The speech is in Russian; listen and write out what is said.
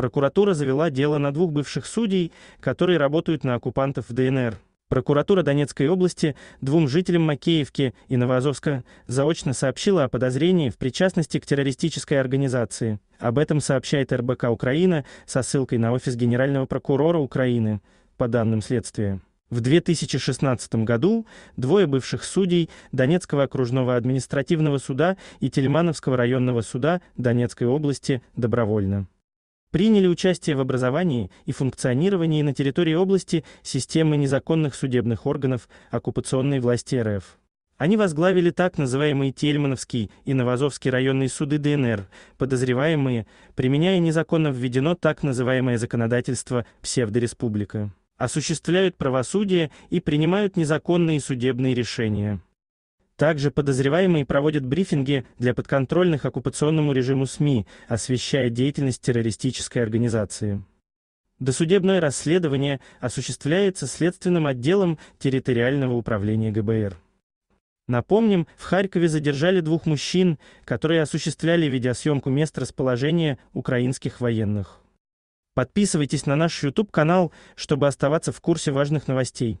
Прокуратура завела дело на двух бывших судей, которые работают на оккупантов в ДНР. Прокуратура Донецкой области двум жителям Макеевки и Новоазовска заочно сообщила о подозрении в причастности к террористической организации. Об этом сообщает РБК Украина со ссылкой на офис генерального прокурора Украины, по данным следствия. В 2016 году двое бывших судей Донецкого окружного административного суда и Тельмановского районного суда Донецкой области добровольно приняли участие в образовании и функционировании на территории области системы незаконных судебных органов оккупационной власти РФ. Они возглавили так называемые Тельмановский и Новозовский районные суды ДНР, подозреваемые, применяя незаконно введено так называемое законодательство псевдореспублика, осуществляют правосудие и принимают незаконные судебные решения. Также подозреваемые проводят брифинги для подконтрольных оккупационному режиму СМИ, освещая деятельность террористической организации. Досудебное расследование осуществляется следственным отделом территориального управления ГБР. Напомним, в Харькове задержали двух мужчин, которые осуществляли видеосъемку мест расположения украинских военных. Подписывайтесь на наш YouTube-канал, чтобы оставаться в курсе важных новостей.